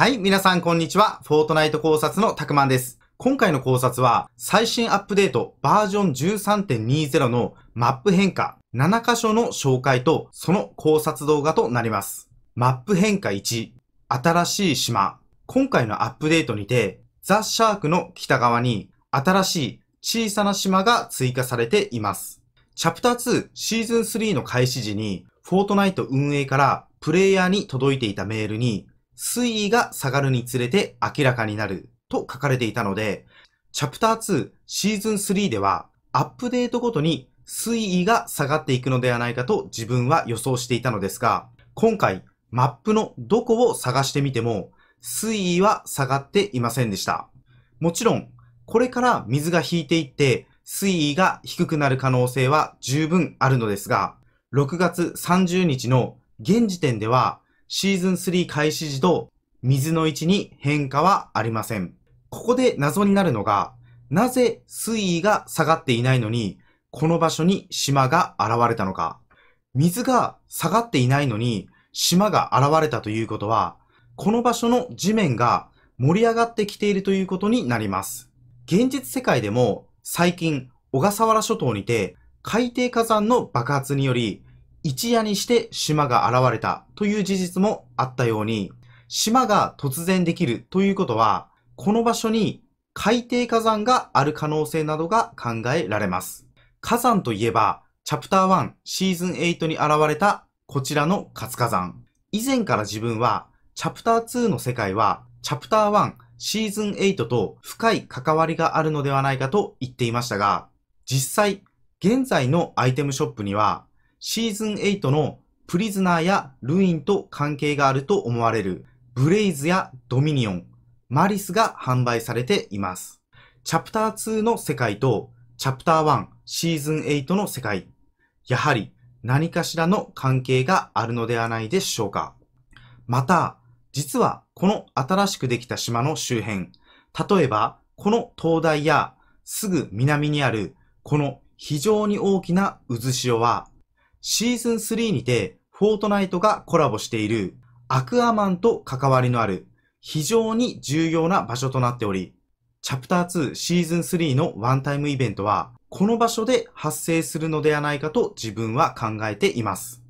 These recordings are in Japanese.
はい、皆さんこんにちは。フォートナイト考察のたくまんです。今回の考察は、最新アップデートバージョン13.20のマップ変化7箇所の紹介とその考察動画となります。マップ変化1、新しい島。今回のアップデートにて、ザ・シャークの北側に新しい小さな島が追加されています。チャプター2シーズン3の開始時に、フォートナイト運営からプレイヤーに届いていたメールに、水位が下がるにつれて明らかになると書かれていたので、チャプター2シーズン3ではアップデートごとに水位が下がっていくのではないかと自分は予想していたのですが、今回マップのどこを探してみても水位は下がっていませんでした。もちろん、これから水が引いていって水位が低くなる可能性は十分あるのですが、6月30日の現時点ではシーズン3開始時と水の位置に変化はありません。ここで謎になるのが、なぜ水位が下がっていないのに、この場所に島が現れたのか。水が下がっていないのに、島が現れたということは、この場所の地面が盛り上がってきているということになります。現実世界でも最近、小笠原諸島にて海底火山の爆発により一夜にして島が現れたという事実もあったように、島が突然できるということは、この場所に海底火山がある可能性などが考えられます。火山といえば、チャプター1シーズン8に現れたこちらの活火山。以前から自分は、チャプター2の世界は、チャプター1シーズン8と深い関わりがあるのではないかと言っていましたが、実際、現在のアイテムショップには、シーズン8のプリズナーやルインと関係があると思われるブレイズやドミニオン、マリスが販売されています。チャプター2の世界とチャプター1シーズン8の世界、やはり何かしらの関係があるのではないでしょうか。また、実はこの新しくできた島の周辺、例えばこの灯台やすぐ南にあるこの非常に大きな渦潮はシーズン3にて、フォートナイトがコラボしている、アクアマンと関わりのある、非常に重要な場所となっており、チャプター2シーズン3のワンタイムイベントは、この場所で発生するのではないかと自分は考えています。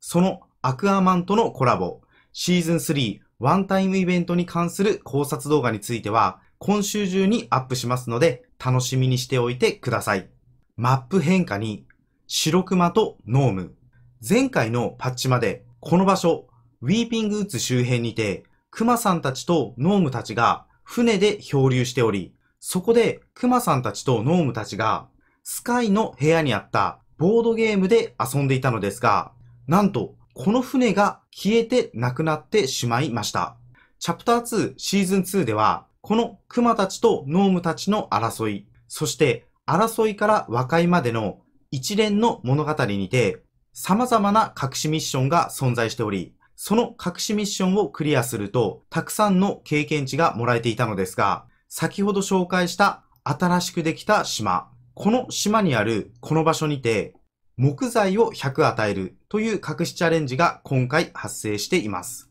そのアクアマンとのコラボ、シーズン3ワンタイムイベントに関する考察動画については、今週中にアップしますので、楽しみにしておいてください。マップ変化に白熊とノーム。前回のパッチまで、この場所、ウィーピングウッズ周辺にて、熊さんたちとノームたちが船で漂流しており、そこで熊さんたちとノームたちが、スカイの部屋にあったボードゲームで遊んでいたのですが、なんと、この船が消えてなくなってしまいました。チャプター2シーズン2では、この熊たちとノームたちの争い、そして争いから和解までの一連の物語にて、様々な隠しミッションが存在しており、その隠しミッションをクリアすると、たくさんの経験値がもらえていたのですが、先ほど紹介した新しくできた島。この島にあるこの場所にて、木材を100与えるという隠しチャレンジが今回発生しています。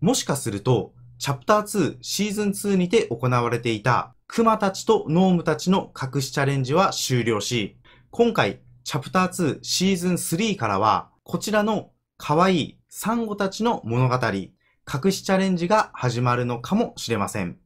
もしかすると、チャプター2シーズン2にて行われていた熊たちとノームたちの隠しチャレンジは終了し、今回チャプター2シーズン3からは、こちらの可愛いサンゴたちの物語、隠しチャレンジが始まるのかもしれません。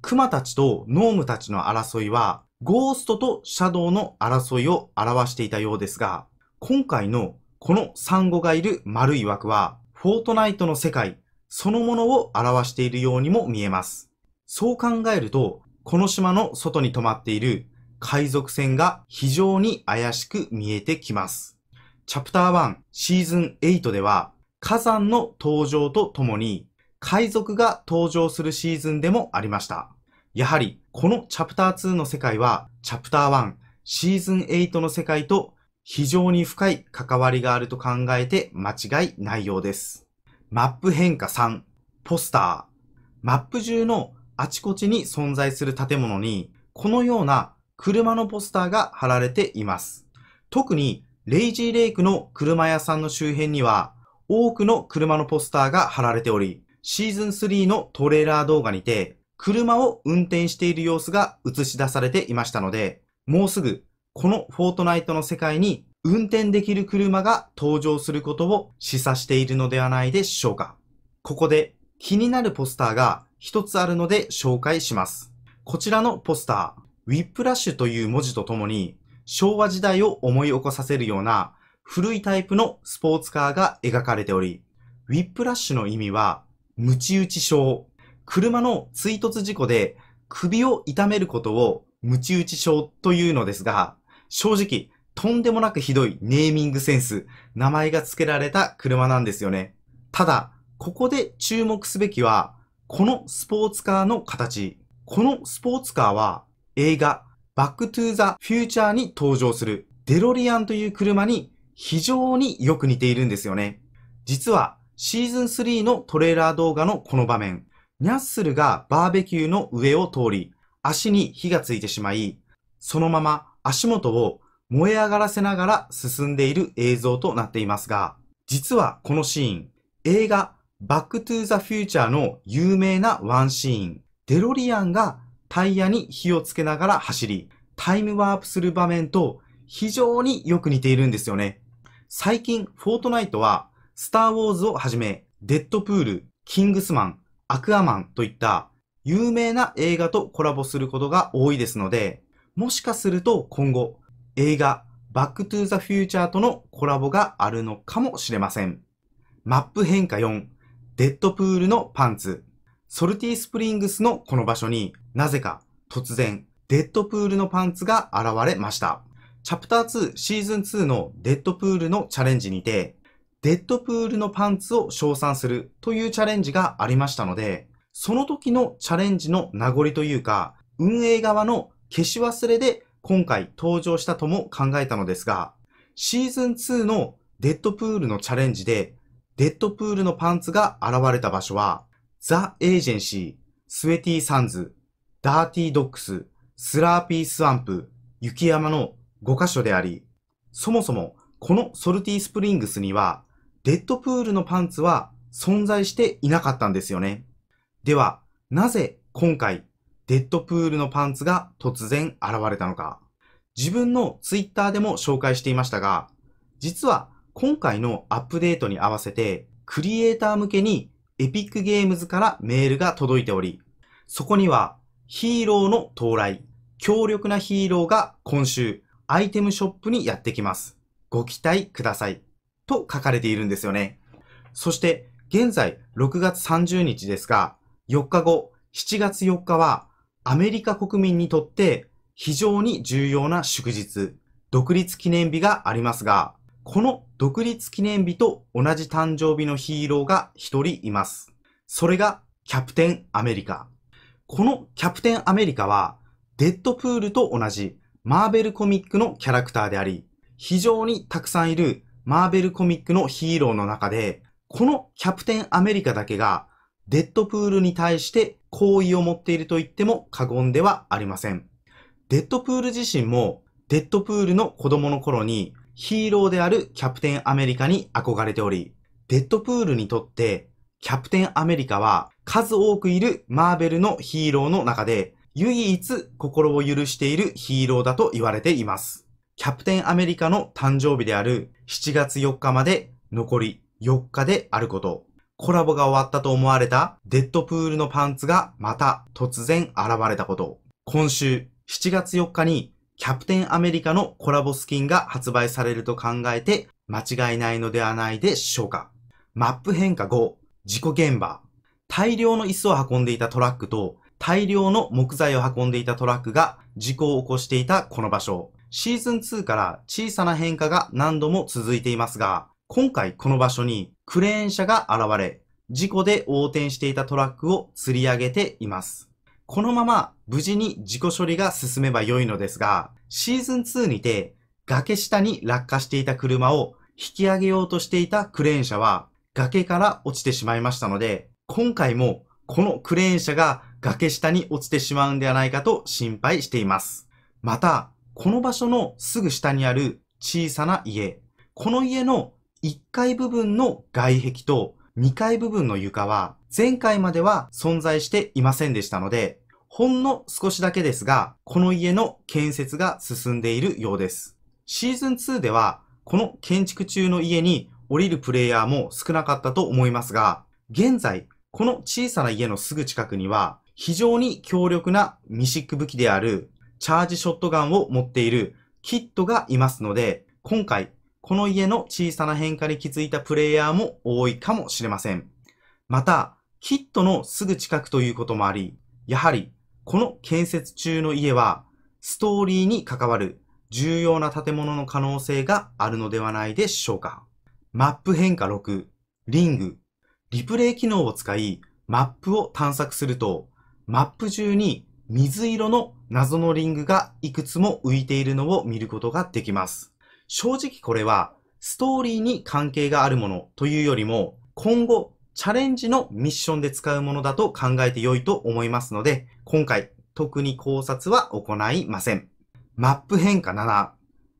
クマたちとノームたちの争いは、ゴーストとシャドウの争いを表していたようですが、今回のこのサンゴがいる丸い枠は、フォートナイトの世界そのものを表しているようにも見えます。そう考えると、この島の外に止まっている海賊船が非常に怪しく見えてきます。チャプター1シーズン8では火山の登場とともに海賊が登場するシーズンでもありました。やはりこのチャプター2の世界はチャプター1シーズン8の世界と非常に深い関わりがあると考えて間違いないようです。マップ変化3ポスターマップ中のあちこちに存在する建物にこのような車のポスターが貼られています。特にレイジーレイクの車屋さんの周辺には多くの車のポスターが貼られており、シーズン3のトレーラー動画にて車を運転している様子が映し出されていましたので、もうすぐこのフォートナイトの世界に運転できる車が登場することを示唆しているのではないでしょうか。ここで気になるポスターが一つあるので紹介します。こちらのポスター、ウィップラッシュという文字とともに、昭和時代を思い起こさせるような古いタイプのスポーツカーが描かれており、ウィップラッシュの意味は、ムチ打ち症。車の追突事故で首を痛めることをムチ打ち症というのですが、正直、とんでもなくひどいネーミングセンス、名前が付けられた車なんですよね。ただ、ここで注目すべきは、このスポーツカーの形。このスポーツカーは映画、バックトゥーザ・フューチャーに登場するデロリアンという車に非常によく似ているんですよね。実はシーズン3のトレーラー動画のこの場面、ニャッスルがバーベキューの上を通り、足に火がついてしまい、そのまま足元を燃え上がらせながら進んでいる映像となっていますが、実はこのシーン、映画バックトゥーザフューチャーの有名なワンシーン、デロリアンがタイヤに火をつけながら走り、タイムワープする場面と非常によく似ているんですよね。最近、フォートナイトは、スターウォーズをはじめ、デッドプール、キングスマン、アクアマンといった有名な映画とコラボすることが多いですので、もしかすると今後、映画、バックトゥーザフューチャーとのコラボがあるのかもしれません。マップ変化4、デッドプールのパンツ。ソルティスプリングスのこの場所になぜか突然デッドプールのパンツが現れました。チャプター2シーズン2のデッドプールのチャレンジにてデッドプールのパンツを称賛するというチャレンジがありましたのでその時のチャレンジの名残というか運営側の消し忘れで今回登場したとも考えたのですが、シーズン2のデッドプールのチャレンジで、デッドプールのパンツが現れた場所は、ザ・エージェンシー、スウェティ・サンズ、ダーティドックス、スラーピー・スワンプ、雪山の5箇所であり、そもそもこのソルティ・スプリングスには、デッドプールのパンツは存在していなかったんですよね。では、なぜ今回、デッドプールのパンツが突然現れたのか。自分のツイッターでも紹介していましたが、実は今回のアップデートに合わせて、クリエイター向けにエピックゲームズからメールが届いており、そこにはヒーローの到来、強力なヒーローが今週アイテムショップにやってきます。ご期待ください。と書かれているんですよね。そして現在6月30日ですが、4日後7月4日はアメリカ国民にとって非常に重要な祝日、独立記念日がありますが、この独立記念日と同じ誕生日のヒーローが一人います。それがキャプテンアメリカ。このキャプテンアメリカは、デッドプールと同じマーベルコミックのキャラクターであり、非常にたくさんいるマーベルコミックのヒーローの中で、このキャプテンアメリカだけが、デッドプールに対して好意を持っていると言っても過言ではありません。デッドプール自身も、デッドプールの子供の頃にヒーローであるキャプテンアメリカに憧れており、デッドプールにとってキャプテンアメリカは数多くいるマーベルのヒーローの中で唯一心を許しているヒーローだと言われています。キャプテンアメリカの誕生日である7月4日まで残り4日であること。コラボが終わったと思われたデッドプールのパンツがまた突然現れたこと。今週7月4日にキャプテンアメリカのコラボスキンが発売されると考えて間違いないのではないでしょうか。マップ変化5、事故現場。大量の椅子を運んでいたトラックと大量の木材を運んでいたトラックが事故を起こしていたこの場所。シーズン2から小さな変化が何度も続いていますが、今回この場所にクレーン車が現れ、事故で横転していたトラックを釣り上げています。このまま無事に自己処理が進めば良いのですが、シーズン2にて崖下に落下していた車を引き上げようとしていたクレーン車は崖から落ちてしまいましたので、今回もこのクレーン車が崖下に落ちてしまうんではないかと心配しています。また、この場所のすぐ下にある小さな家。この家の1階部分の外壁と2階部分の床は前回までは存在していませんでしたので、ほんの少しだけですが、この家の建設が進んでいるようです。シーズン2では、この建築中の家に降りるプレイヤーも少なかったと思いますが、現在、この小さな家のすぐ近くには、非常に強力なミシック武器である、チャージショットガンを持っているキットがいますので、今回、この家の小さな変化に気づいたプレイヤーも多いかもしれません。また、キットのすぐ近くということもあり、やはりこの建設中の家は、ストーリーに関わる重要な建物の可能性があるのではないでしょうか。マップ変化6、リング。リプレイ機能を使い、マップを探索すると、マップ中に水色の謎のリングがいくつも浮いているのを見ることができます。正直これは、ストーリーに関係があるものというよりも、今後チャレンジのミッションで使うものだと考えて良いと思いますので、今回特に考察は行いません。マップ変化7、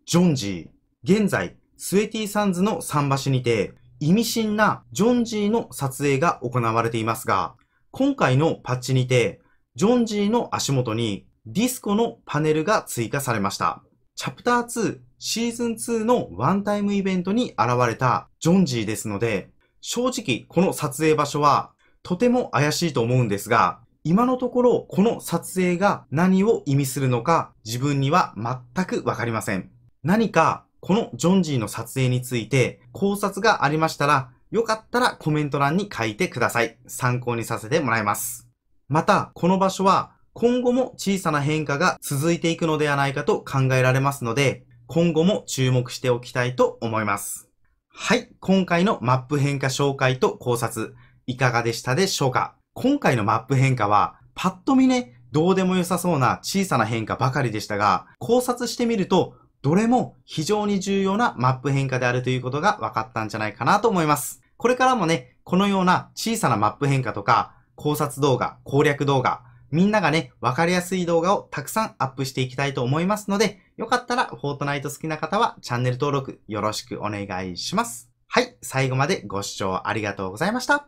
ジョンジー。現在、スウェティサンズの桟橋にて、意味深なジョンジーの撮影が行われていますが、今回のパッチにて、ジョンジーの足元にディスコのパネルが追加されました。チャプター2シーズン2のワンタイムイベントに現れたジョンジーですので、正直、この撮影場所は、とても怪しいと思うんですが、今のところ、この撮影が何を意味するのか、自分には全くわかりません。何か、このジョンジーの撮影について、考察がありましたら、よかったらコメント欄に書いてください。参考にさせてもらいます。また、この場所は、今後も小さな変化が続いていくのではないかと考えられますので、今後も注目しておきたいと思います。はい。今回のマップ変化紹介と考察、いかがでしたでしょうか今回のマップ変化は、パッと見ね、どうでも良さそうな小さな変化ばかりでしたが、考察してみると、どれも非常に重要なマップ変化であるということが分かったんじゃないかなと思います。これからもね、このような小さなマップ変化とか、考察動画、攻略動画、みんながね、分かりやすい動画をたくさんアップしていきたいと思いますので、よかったら、フォートナイト好きな方は、チャンネル登録よろしくお願いします。はい、最後までご視聴ありがとうございました。